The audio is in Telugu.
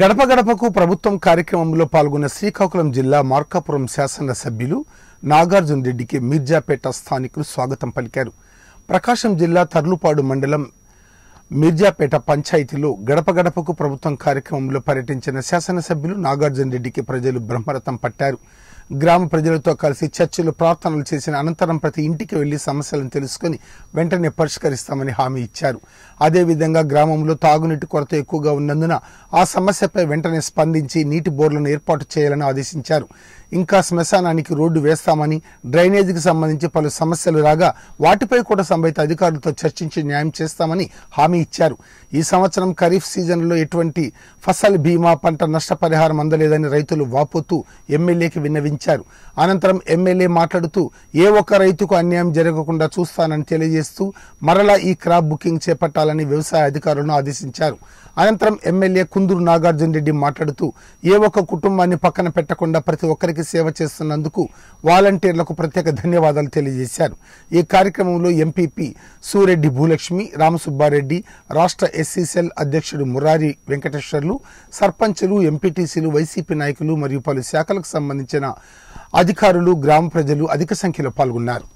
గడప గడపకు ప్రభుత్వం కార్యక్రమంలో పాల్గొన్న శ్రీకాకుళం జిల్లా మార్కాపురం సభ్యులు నాగార్జున రెడ్డికి మీర్జాపేట స్థానికులు స్వాగతం పలికారు ప్రకాశం జిల్లా తర్లుపాడు మండలం మీర్జాపేట పంచాయతీలో గడప గడపకు ప్రభుత్వం కార్యక్రమంలో పర్యటించిన శాసనసభ్యులు నాగార్జున రెడ్డికి ప్రజలు బ్రహ్మరథం పట్టారు గ్రామ ప్రజలతో కలిసి చర్చలు ప్రార్థనలు చేసిన అనంతరం ప్రతి ఇంటికి వెళ్లి సమస్యలను తెలుసుకుని వెంటనే పరిష్కరిస్తామని హామీ ఇచ్చారు అదేవిధంగా గ్రామంలో తాగునీటి కొరత ఎక్కువగా ఉన్నందున ఆ సమస్యపై వెంటనే స్పందించి నీటి బోర్లను ఏర్పాటు చేయాలని ఆదేశించారు ఇంకా శ్మశానానికి రోడ్డు వేస్తామని డ్రైనేజీకి సంబంధించి పలు సమస్యలు రాగా వాటిపై కూడా సంబంధిత అధికారులతో చర్చించి న్యాయం చేస్తామని హామీ ఇచ్చారు ఈ సంవత్సరం ఖరీఫ్ సీజన్లో ఎటువంటి ఫసల్ బీమా పంట నష్టపరిహారం అందలేదని రైతులు వాపోతూ ఎమ్మెల్యేకి విన్నవించారు పెంచారు అనంతరం ఎమ్మెల్యే మాట్లాడుతూ ఏ ఒక్క రైతుకు అన్యాయం జరగకుండా చూస్తానని తెలియజేస్తూ మరలా ఈ క్రాప్ బుకింగ్ చేపట్టాలని వ్యవసాయ అధికారులను ఆదేశించారు అనంతరం ఎమ్మెల్యే కుందూరు నాగార్జున రెడ్డి మాట్లాడుతూ ఏ ఒక్క కుటుంబాన్ని పక్కన పెట్టకుండా ప్రతి ఒక్కరికి సేవ చేస్తున్నందుకు వాలంటీర్లకు ప్రత్యేక ధన్యవాదాలు తెలియజేశారు ఈ కార్యక్రమంలో ఎంపీపీ సూరెడ్డి భూలక్ష్మి రామసుబ్బారెడ్డి రాష్ట్ర ఎస్సీసెల్ అధ్యక్షుడు మురారి వెంకటేశ్వర్లు సర్పంచులు ఎంపీటీసీలు వైసీపీ నాయకులు మరియు పలు శాఖలకు సంబంధించిన అధికారులు గ్రామ ప్రజలు అధిక సంఖ్యలో పాల్గొన్నారు